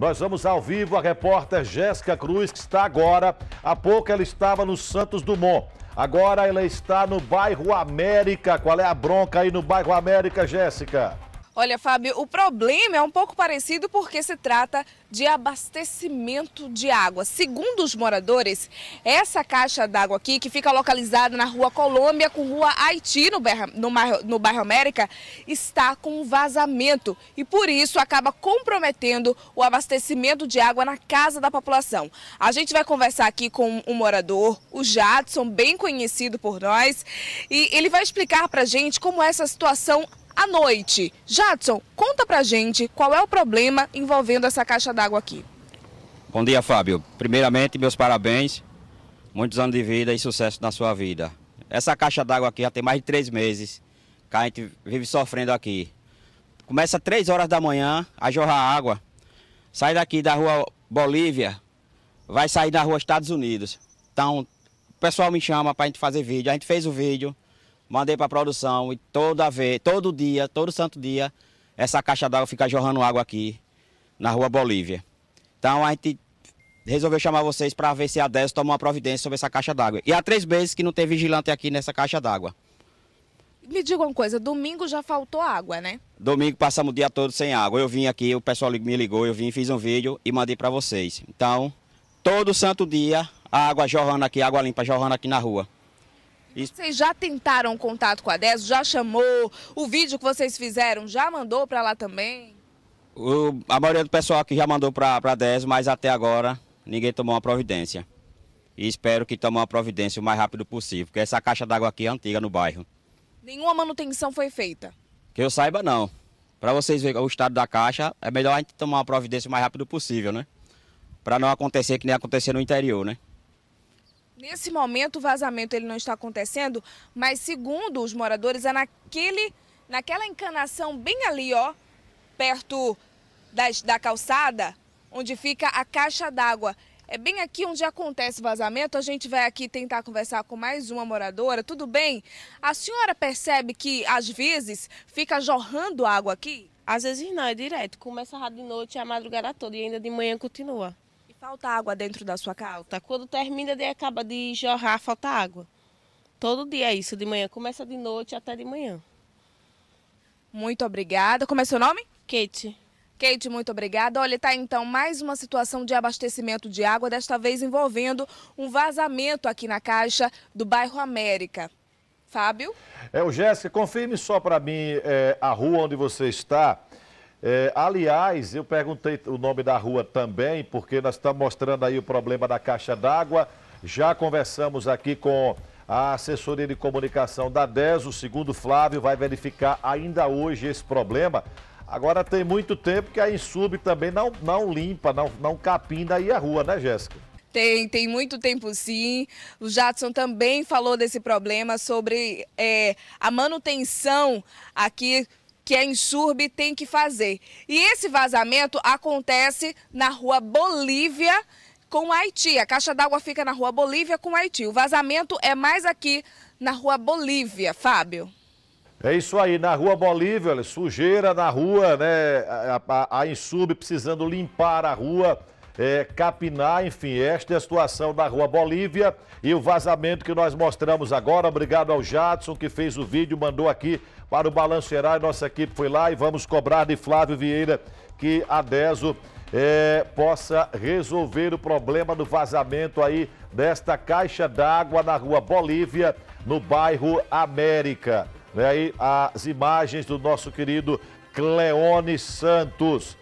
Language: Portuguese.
Nós vamos ao vivo a repórter Jéssica Cruz, que está agora. Há pouco ela estava no Santos Dumont. Agora ela está no bairro América. Qual é a bronca aí no bairro América, Jéssica? Olha, Fábio, o problema é um pouco parecido porque se trata de abastecimento de água. Segundo os moradores, essa caixa d'água aqui, que fica localizada na Rua Colômbia com Rua Haiti, no bairro, no, bairro, América, está com vazamento e por isso acaba comprometendo o abastecimento de água na casa da população. A gente vai conversar aqui com um morador, o Jadson, bem conhecido por nós, e ele vai explicar pra gente como é essa situação à noite. Jadson, conta pra gente qual é o problema envolvendo essa caixa d'água aqui. Bom dia, Fábio. Primeiramente, meus parabéns. Muitos anos de vida e sucesso na sua vida. Essa caixa d'água aqui já tem mais de três meses que a gente vive sofrendo aqui. Começa três horas da manhã a jorrar água. Sai daqui da rua Bolívia, vai sair da rua Estados Unidos. Então, o pessoal me chama para a gente fazer vídeo. A gente fez o vídeo mandei para a produção e toda vez, todo dia, todo santo dia, essa caixa d'água fica jorrando água aqui na rua Bolívia. Então a gente resolveu chamar vocês para ver se a 10 toma uma providência sobre essa caixa d'água. E há três meses que não tem vigilante aqui nessa caixa d'água. Me diga uma coisa, domingo já faltou água, né? Domingo passamos o dia todo sem água. Eu vim aqui, o pessoal me ligou, eu vim, fiz um vídeo e mandei para vocês. Então, todo santo dia, a água jorrando aqui, água limpa jorrando aqui na rua. Vocês já tentaram contato com a DESO? Já chamou? O vídeo que vocês fizeram já mandou para lá também? O, a maioria do pessoal aqui já mandou para a DESO, mas até agora ninguém tomou uma providência. E espero que tomem uma providência o mais rápido possível, porque essa caixa d'água aqui é antiga no bairro. Nenhuma manutenção foi feita? Que eu saiba, não. Para vocês verem o estado da caixa, é melhor a gente tomar uma providência o mais rápido possível, né? Para não acontecer que nem aconteceu no interior, né? Nesse momento o vazamento ele não está acontecendo, mas segundo os moradores é naquele, naquela encanação bem ali, ó, perto das, da calçada, onde fica a caixa d'água. É bem aqui onde acontece vazamento. A gente vai aqui tentar conversar com mais uma moradora. Tudo bem? A senhora percebe que às vezes fica jorrando água aqui? Às vezes não, é direto. Começa a de noite, é a madrugada toda e ainda de manhã continua. Falta água dentro da sua casa? Quando termina, de, acaba de jorrar, falta água. Todo dia é isso, de manhã. Começa de noite até de manhã. Muito obrigada. Como é seu nome? Kate. Kate, muito obrigada. Olha, tá então mais uma situação de abastecimento de água, desta vez envolvendo um vazamento aqui na caixa do bairro América. Fábio? É, o Jéssica, confirme só para mim é, a rua onde você está. É, aliás, eu perguntei o nome da rua também, porque nós estamos mostrando aí o problema da caixa d'água. Já conversamos aqui com a assessoria de comunicação da DES, o segundo Flávio vai verificar ainda hoje esse problema. Agora tem muito tempo que a Insub também não, não limpa, não, não capina aí a rua, né, Jéssica? Tem, tem muito tempo sim. O Jadson também falou desse problema sobre é, a manutenção aqui que a é Insurb tem que fazer. E esse vazamento acontece na rua Bolívia com Haiti. A caixa d'água fica na rua Bolívia com Haiti. O vazamento é mais aqui na rua Bolívia, Fábio. É isso aí, na rua Bolívia, olha, sujeira na rua, né? A, a, a precisando limpar a rua é, Capinar, enfim, esta é a situação da Rua Bolívia e o vazamento que nós mostramos agora. Obrigado ao Jadson que fez o vídeo, mandou aqui para o Balanço Geral, nossa equipe foi lá e vamos cobrar de Flávio Vieira que a DESO é, possa resolver o problema do vazamento aí desta caixa d'água na Rua Bolívia, no bairro América. E né, aí as imagens do nosso querido Cleone Santos.